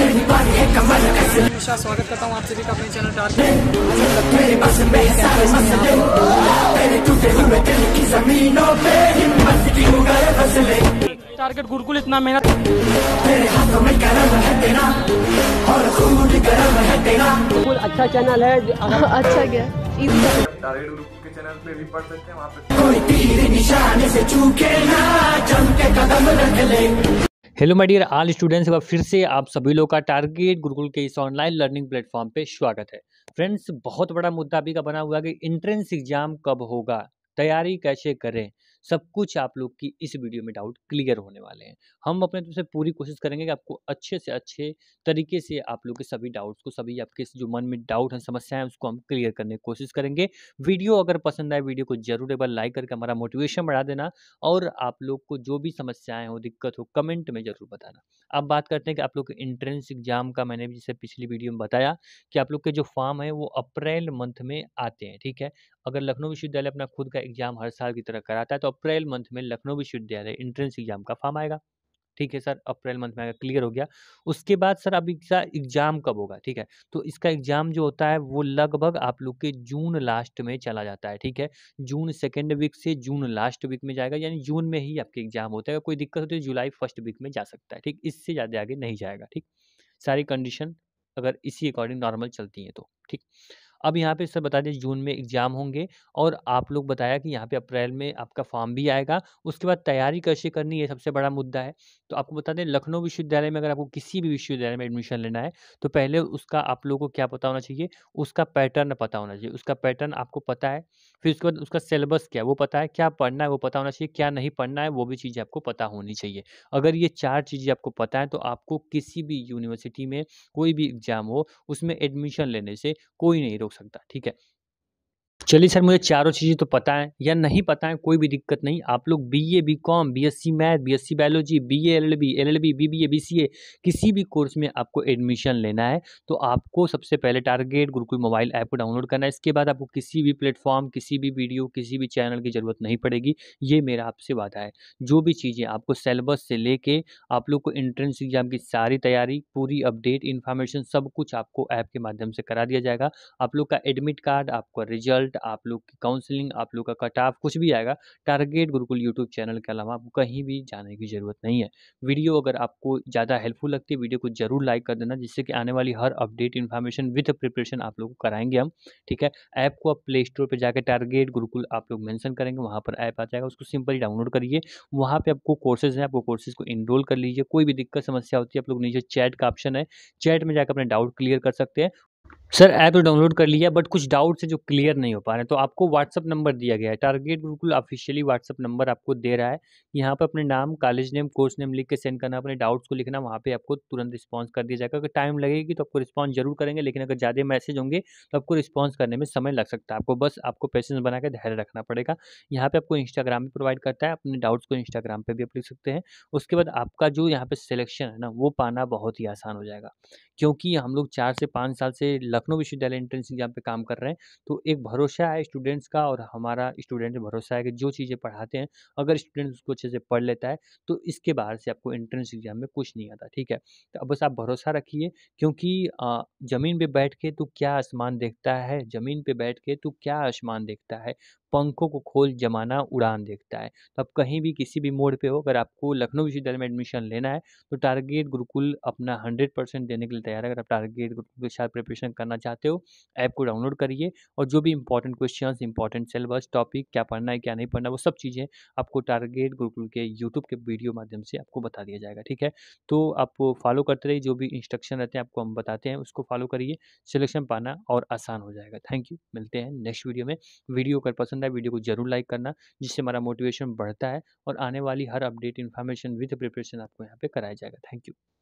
हमेशा स्वागत करता हूँ आप सभी का अपने चैनल टारगेट गुरुकुल इतना मेहनत गुरुकुल अच्छा चैनल है अच्छा क्या टारगेट ग्रुप के चैनल पे भी पढ़ सकते हैं वहाँ पे कोई तीर निशाने से चूके ना चमके कदम रख ले hello my dear all students एक फिर से आप सभी लोग का टारगेट गुरुकुल के इस ऑनलाइन लर्निंग प्लेटफॉर्म पे स्वागत है फ्रेंड्स बहुत बड़ा मुद्दा अभी का बना हुआ है कि इंट्रेंस एग्जाम कब होगा तैयारी कैसे करें सब कुछ आप लोग की इस वीडियो में डाउट क्लियर होने वाले हैं हम अपने तरफ से पूरी कोशिश करेंगे कि आपको अच्छे से अच्छे तरीके से आप लोग के सभी डाउट्स को सभी आपके जो मन में डाउट हैं समस्याएं उसको हम क्लियर करने की कोशिश करेंगे वीडियो अगर पसंद आए वीडियो को जरूर एक बार लाइक करके हमारा मोटिवेशन बढ़ा देना और आप लोग को जो भी समस्याएँ हो दिक्कत हो कमेंट में ज़रूर बताना अब बात करते हैं कि आप लोग के एंट्रेंस एग्ज़ाम का मैंने जैसे पिछली वीडियो में बताया कि आप लोग के जो फॉर्म है वो अप्रैल मंथ में आते हैं ठीक है अगर लखनऊ विश्वविद्यालय अपना खुद का एग्ज़ाम हर साल की तरह कराता है तो अप्रैल मंथ में लखनऊ विश्वविद्यालय इंट्रेंस एग्जाम का फॉर्म आएगा ठीक है सर अप्रैल मंथ में आएगा क्लियर हो गया उसके बाद सर अब इसका एग्जाम कब होगा ठीक है तो इसका एग्जाम जो होता है वो लगभग आप लोग के जून लास्ट में चला जाता है ठीक है जून सेकेंड वीक से जून लास्ट वीक में जाएगा यानी जून में ही आपके एग्जाम होता है कोई दिक्कत होती है जुलाई फर्स्ट वीक में जा सकता है ठीक इससे ज़्यादा आगे नहीं जाएगा ठीक सारी कंडीशन अगर इसी अकॉर्डिंग नॉर्मल चलती है तो ठीक अब यहाँ पे सर बता दें जून में एग्ज़ाम होंगे और आप लोग बताया कि यहाँ पे अप्रैल में आपका फॉर्म भी आएगा उसके बाद तैयारी कैसे करनी है सबसे बड़ा मुद्दा है तो आपको बता दें लखनऊ विश्वविद्यालय में अगर आपको किसी भी विश्वविद्यालय में एडमिशन लेना है तो पहले उसका आप लोगों को क्या पता होना चाहिए उसका पैटर्न पता होना चाहिए उसका पैटर्न आपको पता है फिर उसके बाद उसका सिलेबस क्या है वो पता है क्या पढ़ना है वो पता होना चाहिए क्या नहीं पढ़ना है वो भी चीज़ आपको पता होनी चाहिए अगर ये चार चीज़ें आपको पता है तो आपको किसी भी यूनिवर्सिटी में कोई भी एग्ज़ाम हो उसमें एडमिशन लेने से कोई नहीं रोक रोक सकता ठीक है चलिए सर मुझे चारों चीज़ें तो पता है या नहीं पता है कोई भी दिक्कत नहीं आप लोग B A B com B S C math B S C biology B A L L B L L B B B A B C A किसी भी कोर्स में आपको एडमिशन लेना है तो आपको सबसे पहले टारगेट गुरुकुल मोबाइल ऐप को डाउनलोड करना है इसके बाद आपको किसी भी प्लेटफॉर्म किसी भी वीडियो किसी भी चैनल की ज़रूरत नहीं पड़ेगी ये मेरा आपसे वादा है जो भी चीज़ें आपको सेलेबस से कर आप लोग को एंट्रेंस एग्जाम की सारी तैयारी पूरी अपडेट इन्फॉर्मेशन सब कुछ आपको ऐप के माध्यम से करा दिया जाएगा आप लोग का एडमिट कार्ड आपका रिजल्ट रिजल्ट आप लोग की काउंसलिंग आप लोग का कट ऑफ कुछ भी आएगा टारगेट गुरुकुल यूट्यूब चैनल के अलावा आपको कहीं भी जाने की ज़रूरत नहीं है वीडियो अगर आपको ज़्यादा हेल्पफुल लगती है वीडियो को जरूर लाइक कर देना जिससे कि आने वाली हर अपडेट इन्फॉर्मेशन विथ प्रिपरेशन आप लोग को कराएंगे हम ठीक है ऐप को आप प्ले स्टोर पर जाकर टारगेट गुरुकुल आप लोग मैंसन करेंगे वहाँ पर ऐप आ जाएगा उसको सिंपली डाउनलोड करिए वहाँ पर आपको कोर्सेज हैं आपको कोर्सेज को इनरोल कर लीजिए कोई भी दिक्कत समस्या होती है आप लोग नीचे चैट का ऑप्शन है चैट में जाकर अपने डाउट क्लियर कर सकते हैं सर ऐप तो डाउनलोड कर लिया बट कुछ डाउट्स हैं जो क्लियर नहीं हो पा रहे हैं तो आपको व्हाट्सअप नंबर दिया गया है टारगेट बिल्कुल ऑफिशियली व्हाट्सअप नंबर आपको दे रहा है यहाँ पर अपने नाम कॉलेज नेम कोर्स नेम लिख के सेंड करना अपने डाउट्स को लिखना वहाँ पे आपको तुरंत रिस्पॉन्स कर दिया जाएगा अगर टाइम लगेगी तो आपको रिस्पॉन्स जरूर करेंगे लेकिन अगर ज़्यादा मैसेज होंगे तो आपको रिस्पॉन्स करने में समय लग सकता है आपको बस आपको पेशेंस बना के धैर्य रखना पड़ेगा यहाँ पर आपको इंस्टाग्राम भी प्रोवाइड करता है अपने डाउट्स को इंस्टाग्राम पर भी आप लिख सकते हैं उसके बाद आपका जो यहाँ पर सिलेक्शन है ना वो पाना बहुत ही आसान हो जाएगा क्योंकि हम लोग चार से पाँच साल से लखनऊ विश्वविद्यालय एंट्रेंस एग्जाम पे काम कर रहे हैं तो एक भरोसा है स्टूडेंट्स का और हमारा स्टूडेंट भरोसा है कि जो चीज़ें पढ़ाते हैं अगर स्टूडेंट उसको अच्छे से पढ़ लेता है तो इसके बाहर से आपको एंट्रेंस एग्जाम में कुछ नहीं आता ठीक है तो बस आप भरोसा रखिए क्योंकि ज़मीन पर बैठ के तो क्या आसमान देखता है ज़मीन पर बैठ के तो क्या आसमान देखता है पंखों को खोल जमाना उड़ान देखता है तो आप कहीं भी किसी भी मोड पे हो अगर आपको लखनऊ विश्वविद्यालय में एडमिशन लेना है तो टारगेट गुरुकुल अपना हंड्रेड परसेंट देने के लिए तैयार है अगर आप टारगेट गुरुकुल के साथ प्रिपरेशन करना करना चाहते हो ऐप को डाउनलोड करिए और जो भी important question important syllabus topic क्या पढ़ना है क्या नहीं पढ़ना वो सब चीज़ें आपको टारगेट गुरुकुल के यूट्यूब के वीडियो माध्यम से आपको बता दिया जाएगा ठीक है तो आप फॉलो करते रहिए जो भी इंस्ट्रक्शन रहते हैं आपको हम बताते हैं उसको फॉलो करिए सिलेक्शन पाना और आसान हो जाएगा थैंक यू मिलते हैं नेक्स्ट वीडियो में वीडियो अगर पसंद आए वीडियो को जरूर लाइक करना जिससे हमारा मोटिवेशन बढ़ता है और आने वाली हर अपडेट इन्फॉर्मेशन विद प्रिपरेशन आपको यहाँ पे कराया जाएगा थैंक यू